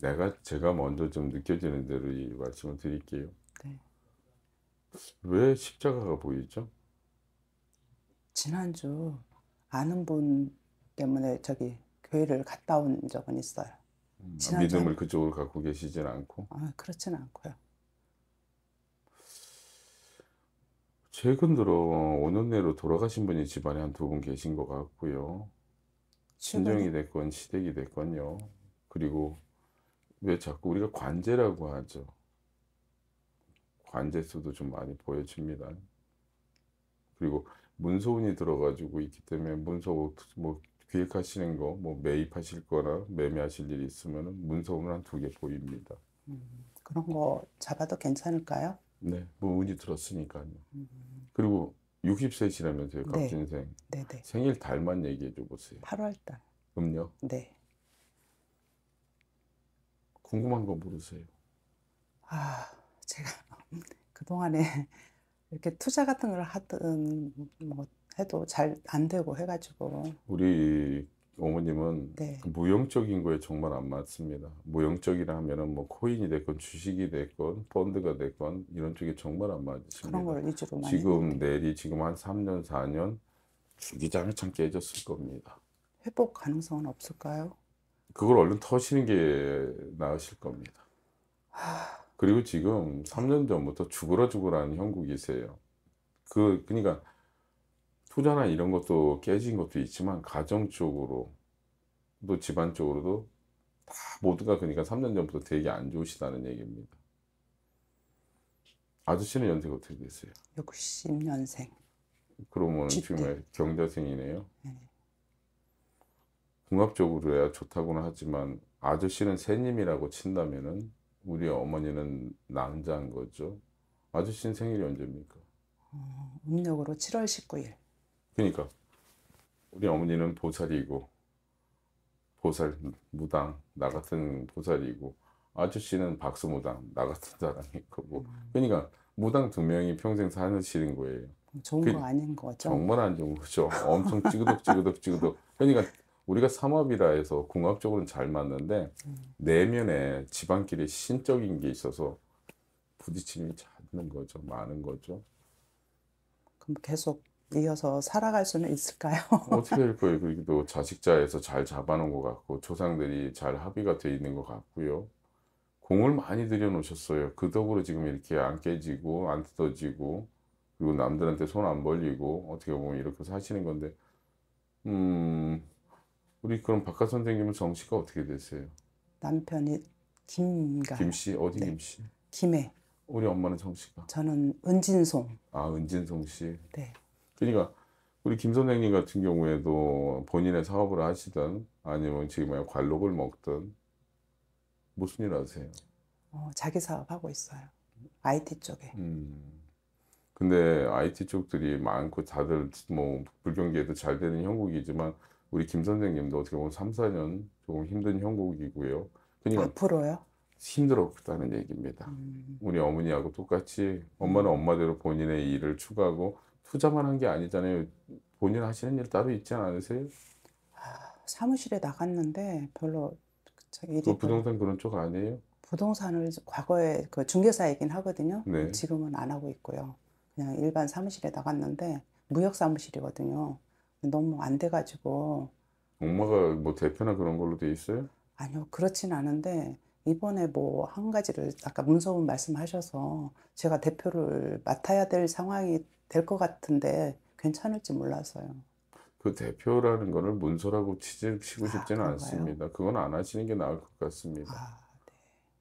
내가 제가 먼저 좀 느껴지는 대로 이 말씀을 드릴게요. 네. 왜 십자가가 보이죠? 지난주 아는 분 때문에 저기 교회를 갔다 온 적은 있어요. 음, 지난주... 믿음을 그쪽으로 갖고 계시진 않고. 아, 그렇진 않고요. 최근 들어 오는 내로 돌아가신 분이 집안에 한 두 분 계신 것 같고요. 친정이 됐건 시댁이 됐건요. 그리고 왜 자꾸 우리가 관제라고 하죠? 관제수도 좀 많이 보여집니다. 그리고 문서운이 들어가지고 있기 때문에 문서 뭐 기획하시는 거, 뭐 매입하실 거나 매매하실 일이 있으면 문서운을 한두 개 보입니다. 음, 그런 거 잡아도 괜찮을까요? 네, 뭐 운이 들었으니까요. 음. 그리고 60세 지나면서요, 갑진생. 네. 네, 네. 생일 달만 얘기해 줘 보세요. 8월 달. 음력? 네. 궁금한 거 물으세요. 아, 제가 그동안에 이렇게 투자 같은 걸 하든 뭐 해도 잘 안 되고 해가지고 우리 어머님은 네. 무형적인 거에 정말 안 맞습니다. 무형적이라 하면은 뭐 코인이 됐건 주식이 됐건 펀드가 됐건 이런 쪽에 정말 안맞으니다 그런 걸 위주로 많이 지금 내리 지금 한 3년 4년 주기장이 참 깨졌을 겁니다. 회복 가능성은 없을까요? 그걸 얼른 터시는 게 나으실 겁니다. 그리고 지금 3년 전부터 죽으라 죽으라는 형국이세요. 그그니까 투자나 이런 것도 깨진 것도 있지만 가정 쪽으로 또 집안 쪽으로도 다 모두가 그니까 3년 전부터 되게 안 좋으시다는 얘기입니다. 아저씨는 연세가 어떻게 되세요? 60년생. 그러면 지금 경자생이네요. 네. 궁합적으로 해야 좋다고는 하지만 아저씨는 새님이라고 친다면은 우리 어머니는 난자인 거죠. 아저씨는 생일이 언제입니까? 어, 음력으로 7월 19일. 그러니까 우리 어머니는 보살이고 보살 무당 나 같은 보살이고 아저씨는 박수 무당 나 같은 사람이고 뭐. 음. 그러니까 무당 두 명이 평생 사는시는 거예요. 좋은 그, 거 아닌 거죠. 정말 안 좋은 거죠. 엄청 찌그덕 찌그덕 찌그덕. 그러니까 우리가 삼합이라 해서 궁합적으로는 잘 맞는데 음. 내면에 집안끼리 신적인 게 있어서 부딪힘이 잦는 거죠. 많은 거죠. 그럼 계속 이어서 살아갈 수는 있을까요? 뭐 어떻게 될 거예요? 그리고 자식자에서 잘 잡아놓은 것 같고 조상들이 잘 합의가 돼 있는 것 같고요. 공을 많이 들여놓으셨어요. 그 덕으로 지금 이렇게 안 깨지고 안 뜯어지고 그리고 남들한테 손 안 벌리고 어떻게 보면 이렇게 사시는 건데 음 우리 그럼 박가 선생님은 정씨가 어떻게 되세요? 남편이 김가. 김씨 어디 네. 김씨? 김해. 우리 엄마는 정씨가. 저는 은진송. 아 은진송 씨. 네. 그러니까 우리 김 선생님 같은 경우에도 본인의 사업을 하시든 아니면 지금 관록을 먹든 무슨 일 하세요? 어, 자기 사업 하고 있어요. IT 쪽에. 음. 근데 IT 쪽들이 많고 다들 뭐 불경기에도 잘 되는 형국이지만 우리 김 선생님도 어떻게 보면 3, 4년 조금 힘든 형국이고요. 그러니까 앞으로요? 힘들었다는 얘기입니다. 음. 우리 어머니하고 똑같이 엄마는 음. 엄마대로 본인의 일을 추구하고 투자만 한 게 아니잖아요. 본인 하시는 일 따로 있지 않으세요? 아, 사무실에 나갔는데 별로 그 일이 부동산 그런 쪽 아니에요? 부동산을 과거에 그 중개사이긴 하거든요. 네. 지금은 안 하고 있고요. 그냥 일반 사무실에 나갔는데 무역 사무실이거든요. 너무 안 돼가지고 엄마가 뭐 대표나 그런 걸로 돼 있어요? 아니요 그렇진 않은데 이번에 뭐 한 가지를 아까 문서훈 말씀하셔서 제가 대표를 맡아야 될 상황이 될 것 같은데 괜찮을지 몰라서요. 그 대표라는 거는 문서라고 치고 아, 싶지는 아, 않습니다. 그건 안 하시는 게 나을 것 같습니다. 아, 네.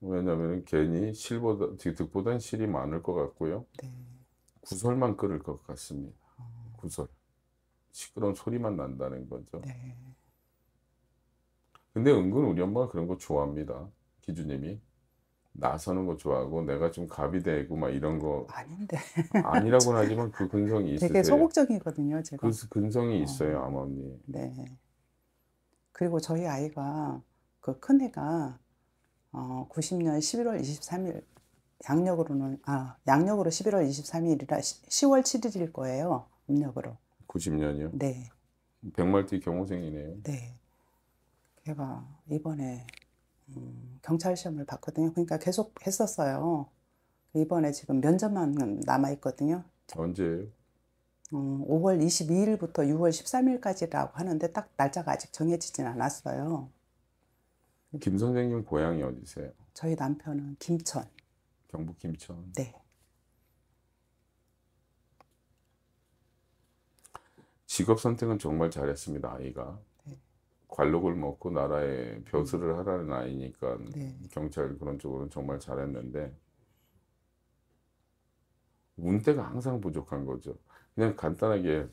왜냐하면 괜히 실보다 득보단 실이 많을 것 같고요. 네. 구설만 끓을 것 같습니다. 어. 구설. 시끄러운 소리만 난다는 거죠. 네. 근데 은근 우리 엄마가 그런 거 좋아합니다. 기주님이. 나서는 거 좋아하고 내가 좀 갑이 되고 막 이런 거 아닌데 아니라고 하지만 그 근성이 있으세요. 되게 소극적이거든요, 제가. 그 근성이 어. 있어요, 아마님. 네. 그리고 저희 아이가 그 큰 애가 어, 90년 11월 23일 양력으로는 아 양력으로 11월 23일이라 10월 7일일 거예요, 음력으로. 90년이요? 네. 백말띠 경호생이네요. 네. 걔가 이번에 음, 경찰 시험을 봤거든요. 그러니까 계속 했었어요. 이번에 지금 면접만 남아 있거든요. 언제예요? 음, 5월 22일부터 6월 13일까지라고 하는데 딱 날짜가 아직 정해지진 않았어요. 김 선생님 고향이 어디세요? 저희 남편은 김천. 경북 김천. 네. 직업 선택은 정말 잘했습니다 아이가 네. 관록을 먹고 나라에 벼슬을 음. 하라는 아이니까 네. 경찰 그런 쪽으로는 정말 잘했는데 운대가 항상 부족한 거죠 그냥 간단하게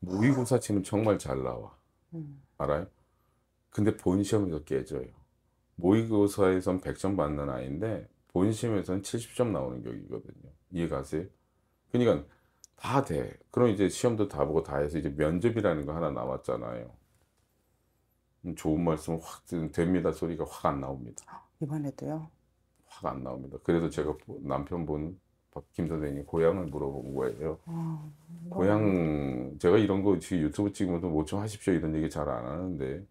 무기고사 치면 정말 잘 나와 음. 알아요? 근데 본 시험에서 깨져요 모의고사에선 100점 받는 아이인데 본 시험에서는 70점 나오는 격이거든요 이해가세요? 그러니까 다 돼. 그럼 이제 시험도 다 보고 다 해서 이제 면접이라는 거 하나 남았잖아요. 음, 좋은 말씀 확 됩니다 소리가 확 안 나옵니다. 이번에도요? 확 안 나옵니다. 그래서 제가 남편분 김 선생님 고향을 물어본 거예요. 아, 뭐. 고향 제가 이런 거 지금 유튜브 찍으면뭐좀 하십시오 이런 얘기 잘 안 하는데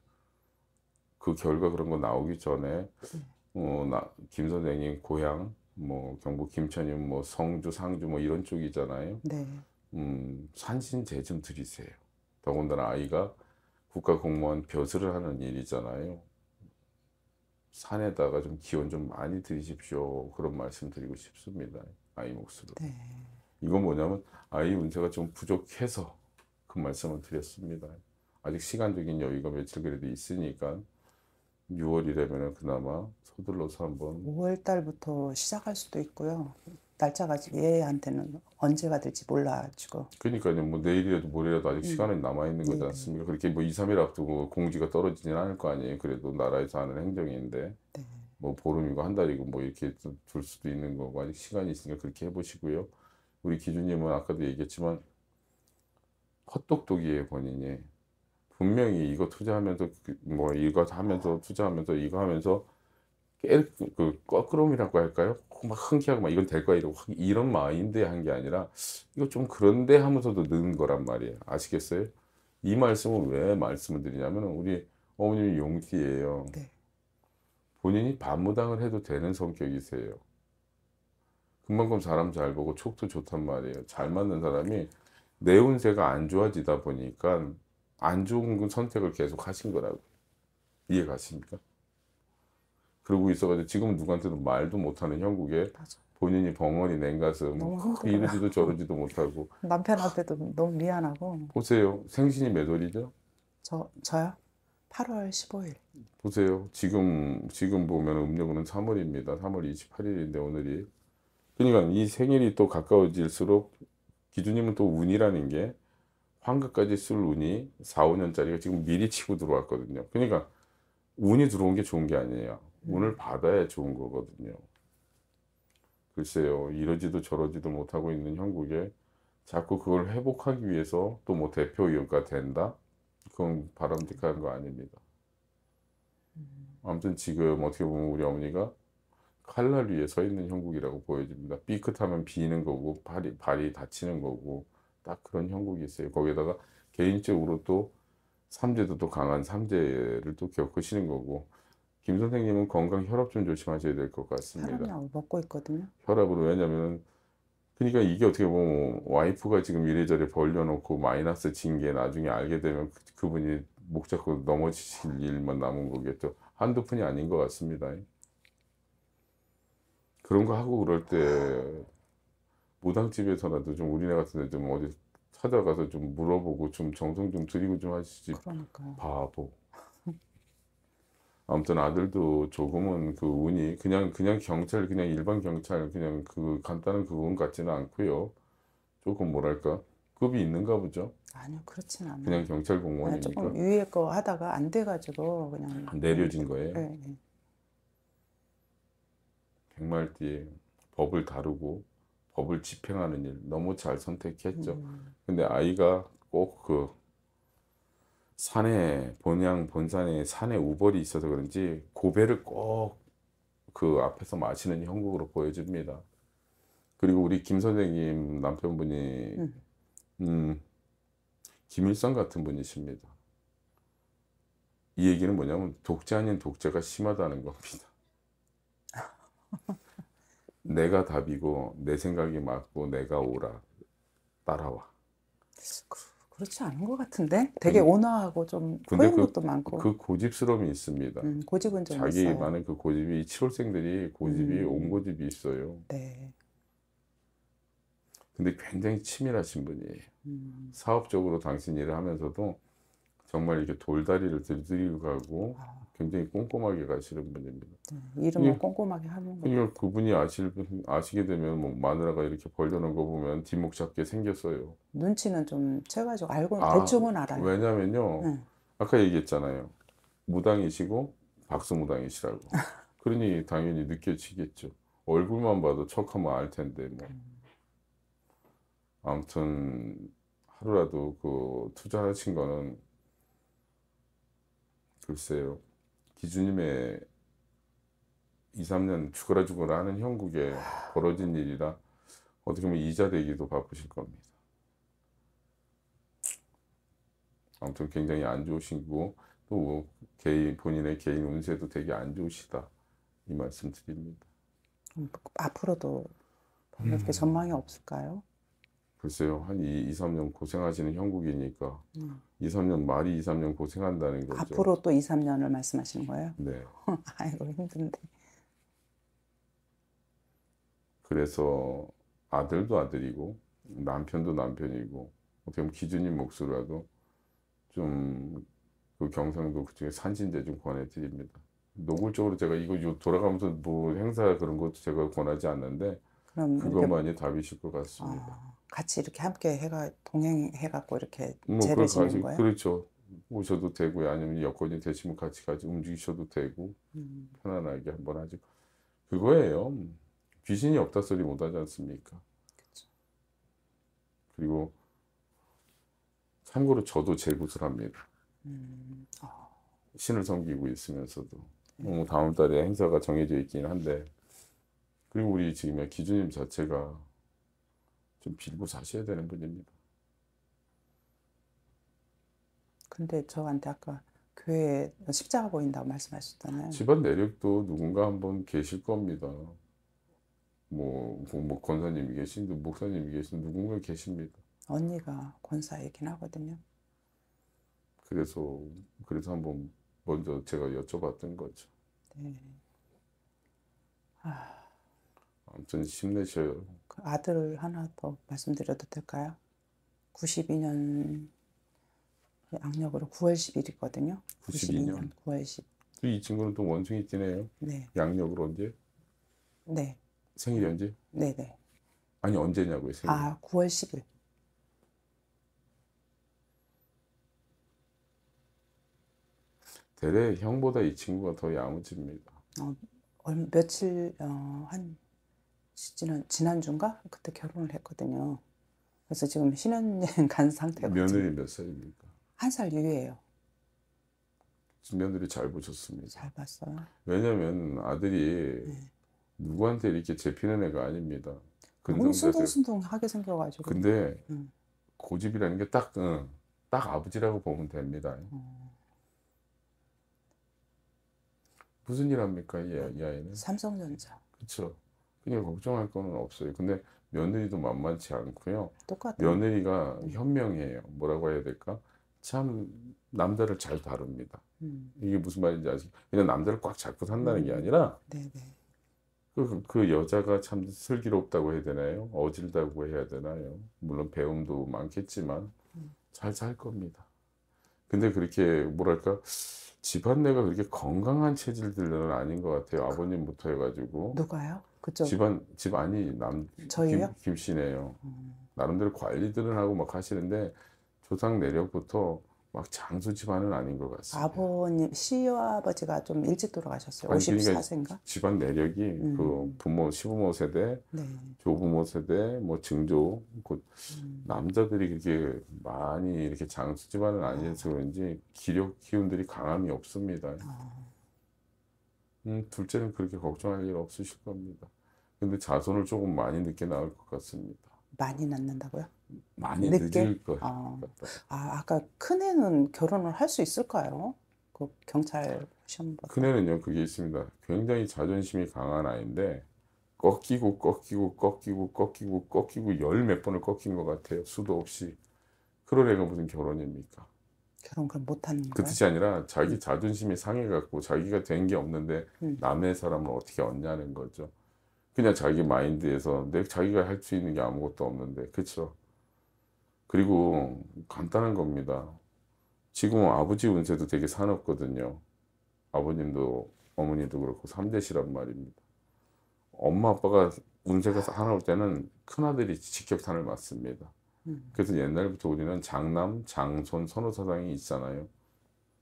그 결과 그런 거 나오기 전에 네. 어, 나, 김 선생님 고향 뭐 경북 김천이면 뭐 성주, 상주 뭐 이런 쪽이잖아요. 네. 음, 산신제 좀 드리세요. 더군다나 아이가 국가 공무원 벼슬을 하는 일이잖아요. 산에다가 좀 기운 좀 많이 드리십시오. 그런 말씀 드리고 싶습니다. 아이 몫으로. 네. 이건 뭐냐면 아이 운세가 좀 부족해서 그 말씀을 드렸습니다. 아직 시간적인 여유가 며칠 그래도 있으니까 6월이라면 그나마 서둘러서 한번 5월 달부터 시작할 수도 있고요. 날짜가 얘한테는 언제가 될지 몰라가지고. 그러니까요. 뭐 내일이라도 모레라도 아직 음. 시간은 남아있는 거지 네. 않습니까? 그렇게 뭐 2, 3일 앞두고 공지가 떨어지진 않을 거 아니에요. 그래도 나라에서 하는 행정인데. 네. 뭐 보름이고 한 달이고 뭐 이렇게 둘 수도 있는 거고 아직 시간이 있으니까 그렇게 해보시고요. 우리 기준님은 아까도 얘기했지만 헛똑똑이에요 본인이. 분명히 이거 투자하면서 그, 뭐 이거 하면서 투자하면서 이거 하면서 깨그 꺼끄러움이라고 할까요? 막 흥기하고 막 이건 될 거야 이런 이런 마인드에 한 게 아니라 이거 좀 그런데 하면서도 는 거란 말이에요. 아시겠어요? 이 말씀을 왜 말씀을 드리냐면 우리 어머님이 용띠예요. 네. 본인이 반무당을 해도 되는 성격이세요. 그만큼 사람 잘 보고 촉도 좋단 말이에요. 잘 맞는 사람이 내 운세가 안 좋아지다 보니까 안 좋은 선택을 계속 하신 거라고 이해 가십니까? 그러고 있어가지고 지금 누구한테도 말도 못하는 형국에 맞아. 본인이 벙어리 냉가슴 어, 이러지도 저러지도 못하고 남편한테도 너무 미안하고 보세요 생신이 몇 월이죠? 저, 저요? 8월 15일 보세요 지금 지금 보면 음력은 3월입니다 3월 28일인데 오늘이 그러니까 이 생일이 또 가까워질수록 기준님은 또 운이라는 게 환급까지 쓸 운이 4, 5년짜리가 지금 미리 치고 들어왔거든요. 그러니까 운이 들어온 게 좋은 게 아니에요. 음. 운을 받아야 좋은 거거든요. 글쎄요, 이러지도 저러지도 못하고 있는 형국에 자꾸 그걸 회복하기 위해서 또 뭐 대표위원가 된다? 그건 바람직한 거 아닙니다. 음. 아무튼 지금 어떻게 보면 우리 어머니가 칼날 위에 서 있는 형국이라고 보여집니다. 삐끗하면 비는 거고 발이 발이 다치는 거고 딱 그런 형국이 있어요. 거기에다가 개인적으로 또 삼재도 또 강한 삼재를 또 겪으시는 거고 김 선생님은 건강 혈압 좀 조심하셔야 될 것 같습니다. 혈압약 먹고 있거든요. 혈압으로 왜냐면 그러니까 이게 어떻게 보면 뭐 와이프가 지금 이래저래 벌려놓고 마이너스 진게 나중에 알게 되면 그, 분이 목 잡고 넘어지실 일만 남은 거겠죠. 한두 푼이 아닌 것 같습니다. 그런 거 하고 그럴 때 무당집에서라도 좀 우리네 같은 데 좀 어디 찾아가서 좀 물어보고 좀 정성 좀 드리고 좀 하시지. 그러니까요. 바보. 아무튼 아들도 조금은 그 운이 그냥 그냥 경찰 그냥 일반 경찰 그냥 그 간단한 그건 같지는 않고요. 조금 뭐랄까 급이 있는가 보죠. 아니요 그렇진 않아요. 그냥 경찰 공무원이니까. 조금 위에 거 하다가 안 돼가지고 그냥 내려진 거예요. 네, 네. 백말띠 법을 다루고 법을 집행하는 일 너무 잘 선택했죠. 음. 근데 아이가 꼭 그 산에 본향 본산에 산에 우벌이 있어서 그런지 고배를 꼭 그 앞에서 마시는 형국으로 보여집니다. 그리고 우리 김 선생님 남편분이 음, 음 김일성 같은 분이십니다. 이 얘기는 뭐냐면 독재 아닌 독재가 심하다는 겁니다. 내가 답이고 내 생각이 맞고 내가 오라 따라와. 그, 렇지 않은 것 같은데 되게 근데, 온화하고 좀 꼬인 것도 그 많고 그 고집스러움이 있습니다. 음, 고집은 좀 자기만의 그 고집이 7월생들이 고집이 음. 온 고집이 있어요. 네. 근데 굉장히 치밀하신 분이에요. 음. 사업적으로 당신 일을 하면서도 정말 이렇게 돌다리를 들들이고 가고 아. 굉장히 꼼꼼하게 가시는 분입니다. 네, 이름을 그러니까 꼼꼼하게 하는 거예요. 그러니까 그분이 아실, 아시게 되면 뭐 마누라가 이렇게 벌려놓은 거 보면 뒷목 잡게 생겼어요. 눈치는 좀 채가지고 알고 아, 대충은 알아요. 왜냐면요. 네. 아까 얘기했잖아요. 무당이시고 박수무당이시라고. 그러니 당연히 느껴지겠죠. 얼굴만 봐도 척하면 알 텐데 뭐. 음. 아무튼 하루라도 그 투자하신 거는 글쎄요. 기준님의 2, 3년 죽어라 죽어라 하는 형국에 벌어진 일이라 어떻게 보면 이자 되기도 바쁘실 겁니다. 아무튼 굉장히 안 좋으시고 또 뭐 개인 본인의 개인 운세도 되게 안 좋으시다 이 말씀 드립니다. 음, 앞으로도 이렇게 음. 전망이 없을까요? 글쎄요, 한 2, 3년 고생하시는 형국이니까 음. 2, 3년 말이 2, 3년 고생한다는 거죠. 앞으로 또 2, 3년을 말씀하시는 거예요? 네. 아이고 힘든데. 그래서 아들도 아들이고 남편도 남편이고 어떻게 보면 기준인 목소라도 좀 그 경상도 그쪽에 산신대 좀 권해드립니다. 노골적으로 제가 이거 돌아가면서 뭐 행사 그런 것도 제가 권하지 않는데 그것만이 답이실 것 같습니다. 아... 같이 이렇게 함께 해가 동행해갖고 이렇게 뭐 재를 지는 거예요? 그렇죠. 오셔도 되고 아니면 여건이 되시면 같이 같이 움직이셔도 되고 음. 편안하게 한번 하죠. 그거예요. 귀신이 없다 소리 못 하지 않습니까? 그쵸. 그리고 참고로 저도 재구슬 합니다. 음. 어. 신을 섬기고 있으면서도 음. 다음 달에 행사가 정해져 있긴 한데 그리고 우리 지금 기준님 자체가 좀 빌고 사셔야 되는 분입니다. 근데 저한테 아까 교회에 십자가 보인다고 말씀하셨잖아요. 집안 내력도 누군가 한번 계실 겁니다. 뭐, 뭐, 뭐 권사님이 계신, 목사님이 계신 누군가 계십니다. 언니가 권사이긴 하거든요. 그래서 그래서 한번 먼저 제가 여쭤봤던 거죠. 네. 아. 아무튼 힘내셔요. 그 아들 하나 더 말씀드려도 될까요? 92년 악력으로 9월 10일이거든요. 92년, 92년 9월 10. 이 친구는 또 원숭이 띠네요. 네. 양력으로 언제? 네. 생일 언제? 네, 네. 아니 언제냐고요, 생일. 아, 9월 10일. 대래 형보다 이 친구가 더 야무집니다. 어, 며칠 어, 한 지난 지난주인가 그때 결혼을 했거든요. 그래서 지금 신혼여행 간상태거든 며느리 몇 살입니까? 한 살 유예요. 며느리 잘 보셨습니다. 잘 봤어요. 왜냐면 아들이 네. 누구한테 이렇게 재피는 애가 아닙니다. 너무 순둥순둥하게 생겨가지고. 근데 음. 고집이라는 게 딱 딱 아버지라고 보면 됩니다. 음. 무슨 일 합니까 이, 아이는? 삼성전자. 그렇죠. 크게 걱정할 거는 없어요. 근데 며느리도 만만치 않고요. 똑같아. 며느리가 음. 현명해요. 뭐라고 해야 될까? 참 남자를 잘 다룹니다. 음. 이게 무슨 말인지 아시? 그냥 남자를 꽉 잡고 산다는 게 음. 아니라 네네. 그, 그, 그 여자가 참 슬기롭다고 해야 되나요? 어질다고 해야 되나요? 물론 배움도 많겠지만 음. 잘잘 겁니다. 근데 그렇게 뭐랄까 집안내가 그렇게 건강한 체질들은 아닌 것 같아요. 아버님부터 해가지고 누가요? 그쪽 집안 집안이 남 저희요? 김, 김씨네요. 음. 나름대로 관리들은 하고 막 하시는데 조상 내력부터 막 장수 집안은 아닌 것 같습니다. 아버님 시아버지가 좀 일찍 돌아가셨어요. 아니, 54세인가? 그러니까 집안 내력이 그 음. 그 부모 시부모 세대, 네. 조부모 세대, 뭐 증조 그 음. 남자들이 그렇게 많이 이렇게 장수 집안은 아니어서 아. 그런지 기력 기운들이 강함이 없습니다. 아. 음, 둘째는 그렇게 걱정할 일 없으실 겁니다. 근데 자손을 조금 많이 늦게 낳을 것 같습니다. 많이 낳는다고요? 많이 늦게? 늦을 것 아. 아, 아까 큰애는 결혼을 할 수 있을까요? 그 경찰 시험보 큰애는요, 그게 있습니다. 굉장히 자존심이 강한 아이인데 꺾이고 꺾이고 꺾이고 꺾이고 꺾이고 열 몇 번을 꺾인 것 같아요. 수도 없이. 그런 애가 무슨 결혼입니까? 결혼 그럼 못하는 거예요? 그 뜻이 아니라 자기 자존심이 상해갖고 자기가 된 게 없는데 음. 남의 사람을 어떻게 얻냐는 거죠. 그냥 자기 마인드에서 내 자기가 할 수 있는 게 아무것도 없는데 그렇죠. 그리고 간단한 겁니다. 지금 아버지 운세도 되게 사납거든요. 아버님도 어머니도 그렇고 3대시란 말입니다. 엄마 아빠가 운세가 사나울 때는 큰아들이 직격탄을 맞습니다. 음. 그래서 옛날부터 우리는 장남, 장손, 선호사상이 있잖아요.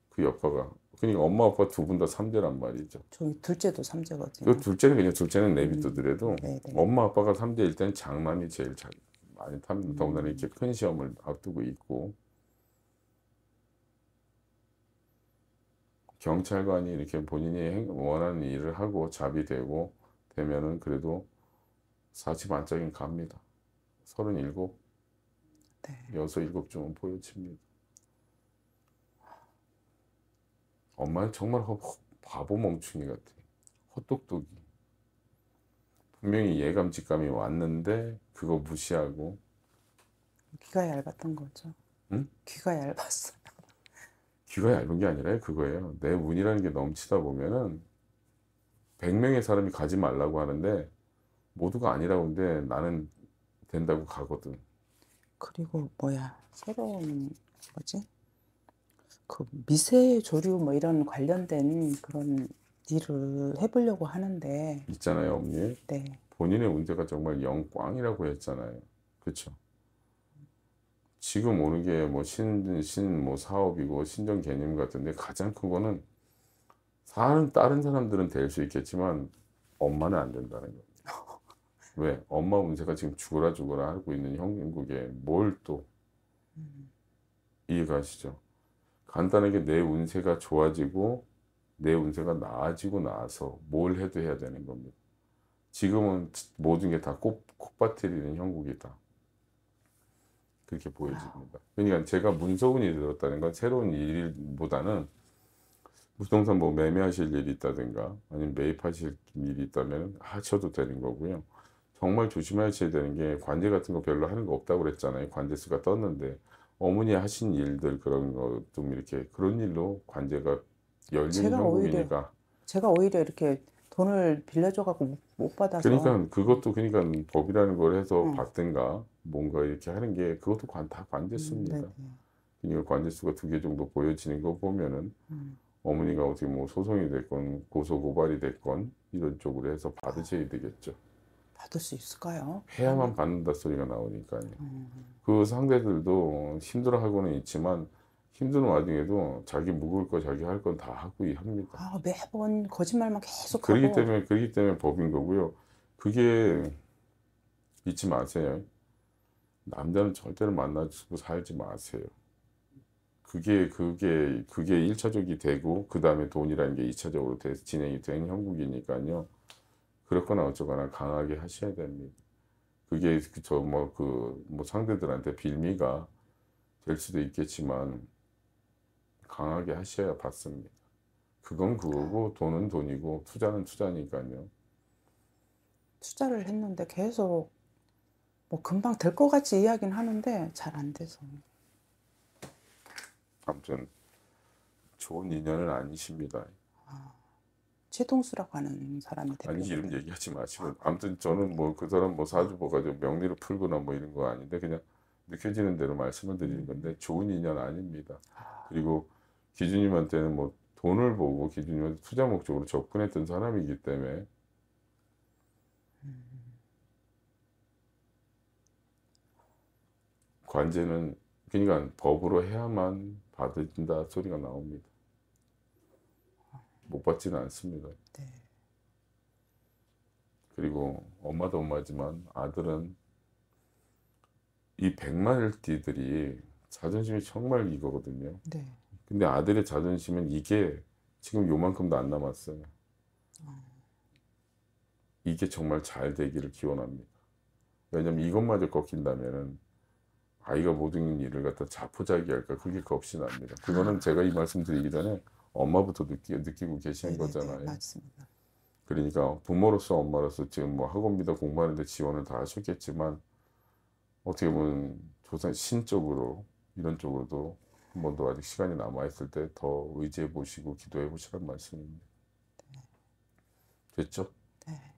그 여파가 그러니까 엄마 아빠 두 분 다 삼재란 말이죠. 저희 둘째도 삼재거든요. 그 둘째는 그냥 둘째는 내비두더라도 음. 엄마 아빠가 삼재일 땐 장남이 제일 잘 많이 탐 음. 더군다나 이렇큰 시험을 앞두고 있고 경찰관이 이렇게 본인이 원하는 일을 하고 잡이되고 되면은 그래도 사십 안짝인 갑니다. 서른일곱, 네. 여섯 일곱쯤은 보여집니다. 엄마는 정말 허, 바보 멍충이 같아. 헛똑똑이. 분명히 예감 직감이 왔는데 그거 무시하고 귀가 얇았던 거죠. 응? 귀가 얇았어요. 귀가 얇은 게 아니라 그거예요. 내 운이라는 게 넘치다 보면은 100명의 사람이 가지 말라고 하는데 모두가 아니라고 근데 나는 된다고 가거든. 그리고 뭐야 새로운 뭐지 그 미세 조류 뭐 이런 관련된 그런 일을 해보려고 하는데 있잖아요, 언니. 네. 본인의 문제가 정말 영꽝이라고 했잖아요. 그렇죠? 지금 오는 게 뭐 신, 신, 뭐 사업이고 신정 개념 같은데 가장 큰 거는 다른, 다른 사람들은 될 수 있겠지만 엄마는 안 된다는 거 왜? 엄마 운세가 지금 죽어라 죽어라 하고 있는 형국에 뭘또 음. 이해가시죠? 간단하게 내 운세가 좋아지고 내 운세가 나아지고 나서 뭘 해도 해야 되는 겁니다. 지금은 모든 게다 콕받들이는 형국이다. 그렇게 보여집니다. 그러니까 제가 문서운이 들었다는 건 새로운 일보다는 부동산 뭐 매매하실 일이 있다든가 아니면 매입하실 일이 있다면 하셔도 되는 거고요. 정말 조심하셔야 되는 게 관제 같은 거 별로 하는 거 없다고 그랬잖아요. 관제수가 떴는데 어머니 하신 일들 그런 거좀 이렇게 그런 일로 관제가 열린 제가 형국이니까 제가 오히려 이렇게 돈을 빌려줘 갖고 못- 받아서 그러니까 그것도 그러니까 법이라는 걸 해서 음. 받든가 뭔가 이렇게 하는 게 그것도 관, 다 관제수입니다. 음, 네, 네, 그러니까 관제수가 두 개 정도 보여지는 거 보면은 음. 어머니가 어떻게 뭐 소송이 됐건 고소 고발이 됐건 이런 쪽으로 해서 받으셔야 되겠죠. 받을 수 있을까요? 해야만 음. 받는다 소리가 나오니까 음, 음, 음. 그 상대들도 힘들어하고는 있지만 힘든 와중에도 자기 묵을 거 자기 할건 다 하고 합니다. 아, 매번 거짓말만 계속 그러기 때문에 그러기 때문에 법인 거고요. 그게 잊지 마세요. 남자는 절대로 만나고 살지 마세요. 그게 그게 그게 일차적이 되고 그 다음에 돈이라는 게 이차적으로 진행이 된 형국이니까요. 그렇거나 어쩌거나 강하게 하셔야 됩니다. 그게 그 저뭐그뭐 그 뭐 상대들한테 빌미가 될 수도 있겠지만 강하게 하셔야 받습니다. 그건 그거고 돈은 돈이고 투자는 투자니까요. 투자를 했는데 계속 뭐 금방 될 것 같이 이야기는 하는데 잘 안 돼서. 아무튼 좋은 인연은 아니십니다. 아. 최동수라고 하는 사람이 대표. 아니 이름 얘기하지 마시고 아무튼 저는 뭐 그 사람 뭐 사주보가 좀 명리를 풀거나 뭐 이런 거 아닌데 그냥 느껴지는 대로 말씀을 드리는 음. 건데 좋은 인연 아닙니다. 아. 그리고 기준님한테는 뭐 돈을 보고 기준님한테 투자 목적으로 접근했던 사람이기 때문에 음. 관제는 그러니까 법으로 해야만 받는다 소리가 나옵니다. 못 받지는 않습니다. 네. 그리고 엄마도 엄마지만 아들은 이 백마일띠들이 자존심이 정말 이거거든요. 네. 근데 아들의 자존심은 이게 지금 요만큼도 안 남았어요. 어. 이게 정말 잘 되기를 기원합니다. 왜냐면 이것마저 꺾인다면은 아이가 모든 일을 갖다 자포자기할까 그게 겁이 납니다. 그거는 제가 이 말씀 드리기 전에 엄마부터 느끼, 느끼고 계신 네네네, 거잖아요. 맞습니다. 그러니까 부모로서 엄마로서 지금 뭐 학원비다 공부하는데 지원을 다 하셨겠지만 어떻게 보면 조상 신적으로 이런 쪽으로도 한번더 아직 시간이 남아 있을 때 더 의지해 보시고 기도해 보시란 말씀입니다. 네. 됐죠? 네.